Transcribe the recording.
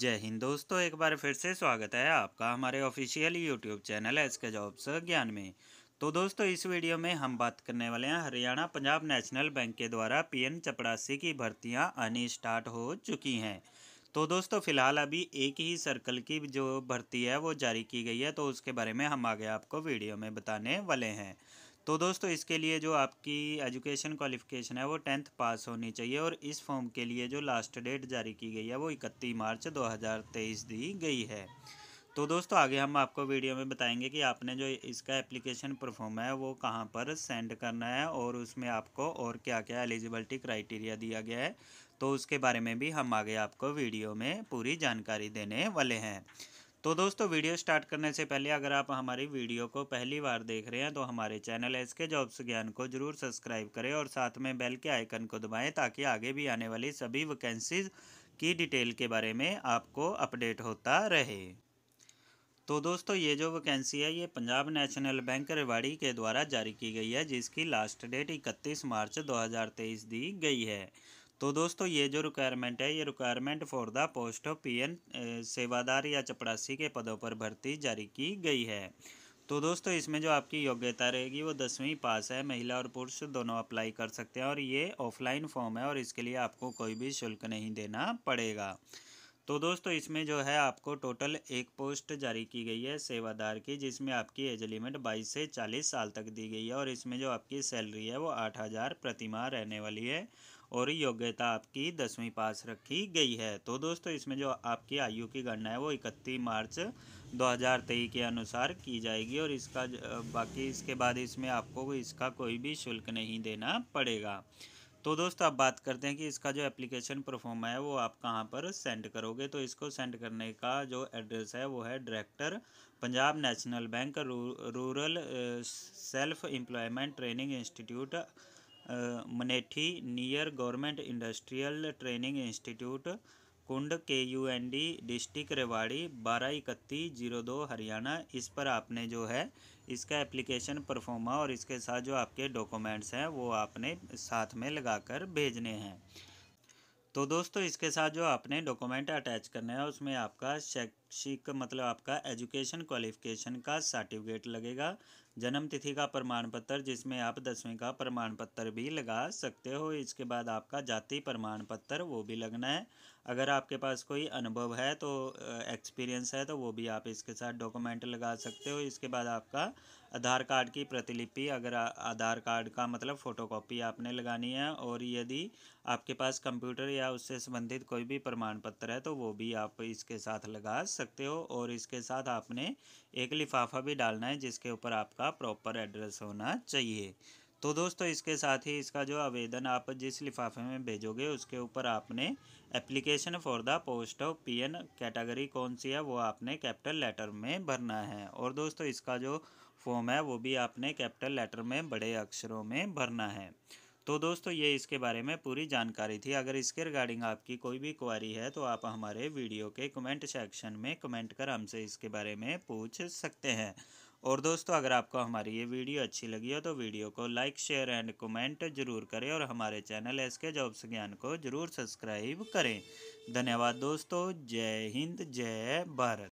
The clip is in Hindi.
जय हिंद दोस्तों एक बार फिर से स्वागत है आपका हमारे official YouTube channel S K jobs ज्ञान में तो दोस्तों इस वीडियो में हम बात करने वाले हैं हरियाणा पंजाब नेशनल बैंक के द्वारा पीएन चपरासी की भर्तियां आनी स्टार्ट हो चुकी हैं तो दोस्तों फिलहाल अभी एक ही सर्कल की जो भर्ती है वो जारी की गई है तो उसके बारे में हम आगे आपको वीडियो में बताने वाले हैं तो दोस्तों इसके लिए जो आपकी एजुकेशन क्वालिफिकेशन है वो टेंथ पास होनी चाहिए और इस फॉर्म के लिए जो लास्ट डेट जारी की गई है वो इकतीस मार्च 2023 दी गई है तो दोस्तों आगे हम आपको वीडियो में बताएंगे कि आपने जो इसका एप्लीकेशन परफॉर्म है वो कहाँ पर सेंड करना है और उसमें आपको और क्या क्या एलिजिबिलिटी क्राइटेरिया दिया गया है तो उसके बारे में भी हम आगे आपको वीडियो में पूरी जानकारी देने वाले हैं तो दोस्तों वीडियो स्टार्ट करने से पहले अगर आप हमारी वीडियो को पहली बार देख रहे हैं तो हमारे चैनल एस के जॉब्स ज्ञान को जरूर सब्सक्राइब करें और साथ में बेल के आइकन को दबाएं ताकि आगे भी आने वाली सभी वैकेंसीज की डिटेल के बारे में आपको अपडेट होता रहे तो दोस्तों ये जो वैकेंसी है ये पंजाब नेशनल बैंक रेवाड़ी के द्वारा जारी की गई है जिसकी लास्ट डेट इकतीस मार्च दो दी गई है तो दोस्तों ये जो रिक्वायरमेंट है ये requirement for the post of P सेवादार या चपरासी के पदों पर भर्ती जारी की गई है तो दोस्तों इसमें जो आपकी योग्यता रहेगी वो दसवीं पास है महिला और पुरुष दोनों अप्लाई कर सकते हैं और ये ऑफलाइन फॉर्म है और इसके लिए आपको कोई भी शुल्क नहीं देना पड़ेगा तो दोस्तों इसमें जो है आपको टोटल एक पोस्ट जारी की गई है सेवादार की जिसमें आपकी एज लिमिट बाईस से चालीस साल तक दी गई है और इसमें जो आपकी सैलरी है वो आठ हज़ार प्रतिमाह रहने वाली है और योग्यता आपकी दसवीं पास रखी गई है तो दोस्तों इसमें जो आपकी आयु की गणना है वो इकतीस मार्च 2023 के अनुसार की जाएगी और इसका बाकी इसके बाद इसमें आपको इसका कोई भी शुल्क नहीं देना पड़ेगा तो दोस्तों अब बात करते हैं कि इसका जो एप्लीकेशन परफॉर्म है वो आप कहाँ पर सेंड करोगे तो इसको सेंड करने का जो एड्रेस है वो है director Punjab National Bank rural self employment training institute Manethi near government industrial training institute Kund के U N D district Rewari बारह इकतीस जीरो दो हरियाणा इस पर आपने जो है इसका एप्लीकेशन परफॉर्मा और इसके साथ जो आपके डॉक्यूमेंट्स हैं वो आपने साथ में लगाकर भेजने हैं तो दोस्तों इसके साथ जो आपने डॉक्यूमेंट अटैच करना है उसमें आपका शैक्षिक मतलब आपका एजुकेशन क्वालिफिकेशन का सर्टिफिकेट लगेगा जन्म तिथि का प्रमाण पत्र जिसमें आप दसवीं का प्रमाण पत्र भी लगा सकते हो इसके बाद आपका जाति प्रमाण पत्र वो भी लगना है अगर आपके पास कोई अनुभव है तो एक्सपीरियंस है तो वो भी आप इसके साथ डॉक्यूमेंट लगा सकते हो इसके बाद आपका आधार कार्ड की प्रतिलिपि अगर आधार कार्ड का मतलब फ़ोटोकॉपी आपने लगानी है और यदि आपके पास कंप्यूटर या उससे संबंधित कोई भी प्रमाण पत्र है तो वो भी आप इसके साथ लगा सकते हो और इसके साथ आपने एक लिफाफा भी डालना है जिसके ऊपर आपका आपका प्रॉपर एड्रेस होना चाहिए तो दोस्तों इसके साथ ही इसका जो आवेदन आप जिस लिफाफे में भेजोगे उसके ऊपर आपने application for the post of P N category कौन सी है वो आपने कैपिटल लेटर में भरना है और दोस्तों इसका जो फॉर्म है वो भी आपने कैपिटल लेटर में बड़े अक्षरों में भरना है तो दोस्तों ये इसके बारे में पूरी जानकारी थी अगर इसके रिगार्डिंग आपकी कोई भी क्वारी है तो आप हमारे वीडियो के कमेंट सेक्शन में कमेंट कर हमसे इसके बारे में पूछ सकते हैं और दोस्तों अगर आपको हमारी ये वीडियो अच्छी लगी हो तो वीडियो को लाइक शेयर एंड कमेंट जरूर करें और हमारे चैनल एस के जॉब्स ज्ञान को जरूर सब्सक्राइब करें धन्यवाद दोस्तों जय हिंद जय भारत